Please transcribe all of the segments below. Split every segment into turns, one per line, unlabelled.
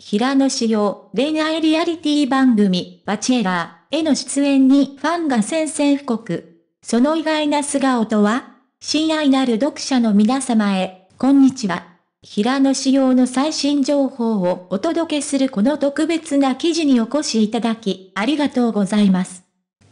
平野紫耀、恋愛リアリティ番組、バチェラーへの出演にファンが宣戦布告。その意外な素顔とは親愛なる読者の皆様へ、こんにちは。平野紫耀の最新情報をお届けするこの特別な記事にお越しいただき、ありがとうございます。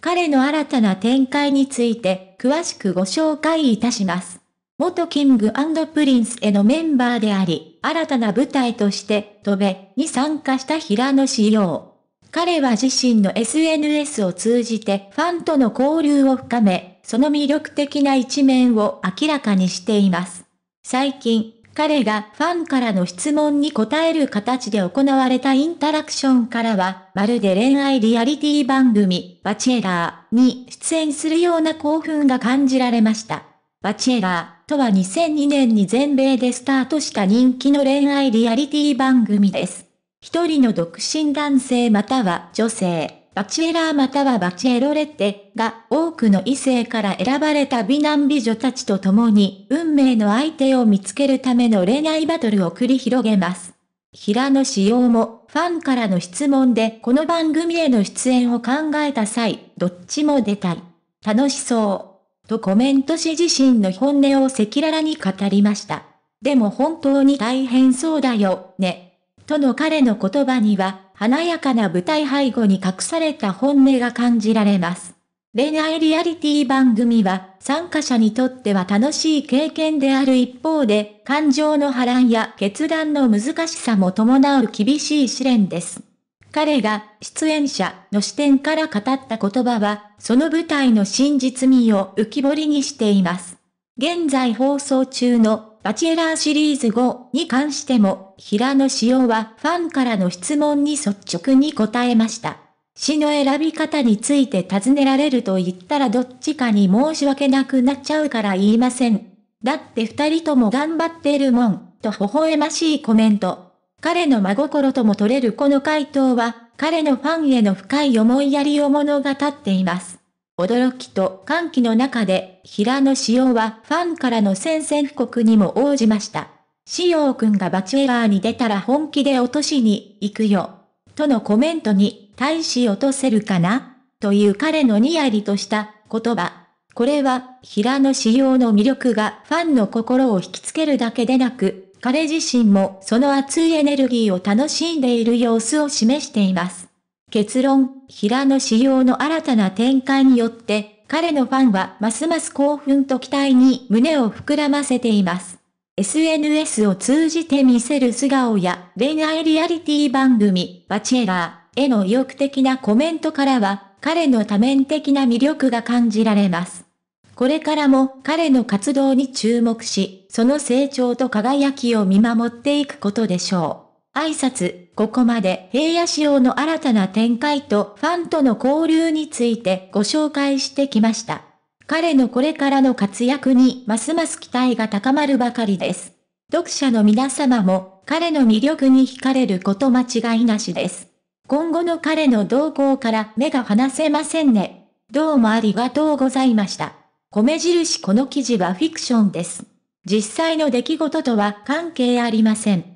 彼の新たな展開について、詳しくご紹介いたします。元キングプリンスへのメンバーであり、新たな舞台として、飛ベに参加した平野志耀。彼は自身の SNS を通じてファンとの交流を深め、その魅力的な一面を明らかにしています。最近、彼がファンからの質問に答える形で行われたインタラクションからは、まるで恋愛リアリティ番組、バチェラーに出演するような興奮が感じられました。バチェラー。とは2002年に全米でスタートした人気の恋愛リアリティ番組です。一人の独身男性または女性、バチェラーまたはバチェロレッテが多くの異性から選ばれた美男美女たちと共に運命の相手を見つけるための恋愛バトルを繰り広げます。平野紫耀もファンからの質問でこの番組への出演を考えた際、どっちも出たい。楽しそう。とコメントし自身の本音を赤裸々に語りました。でも本当に大変そうだよ、ね。との彼の言葉には、華やかな舞台背後に隠された本音が感じられます。恋愛リアリティ番組は参加者にとっては楽しい経験である一方で、感情の波乱や決断の難しさも伴う厳しい試練です。彼が出演者の視点から語った言葉は、その舞台の真実味を浮き彫りにしています。現在放送中のバチェラーシリーズ5に関しても、平野紫耀はファンからの質問に率直に答えました。詩の選び方について尋ねられると言ったらどっちかに申し訳なくなっちゃうから言いません。だって二人とも頑張ってるもん、と微笑ましいコメント。彼の真心とも取れるこの回答は、彼のファンへの深い思いやりを物語っています。驚きと歓喜の中で、平野紫耀はファンからの宣戦布告にも応じました。紫耀くんがバチェラーに出たら本気で落としに行くよ。とのコメントに、大し落とせるかなという彼のニヤリとした言葉。これは、平野紫耀の魅力がファンの心を引きつけるだけでなく、彼自身もその熱いエネルギーを楽しんでいる様子を示しています。結論、平野仕様の新たな展開によって、彼のファンはますます興奮と期待に胸を膨らませています。SNS を通じて見せる素顔や恋愛リアリティ番組、バチェラーへの意欲的なコメントからは、彼の多面的な魅力が感じられます。これからも彼の活動に注目し、その成長と輝きを見守っていくことでしょう。挨拶、ここまで平野仕様の新たな展開とファンとの交流についてご紹介してきました。彼のこれからの活躍にますます期待が高まるばかりです。読者の皆様も彼の魅力に惹かれること間違いなしです。今後の彼の動向から目が離せませんね。どうもありがとうございました。米印この記事はフィクションです。実際の出来事とは関係ありません。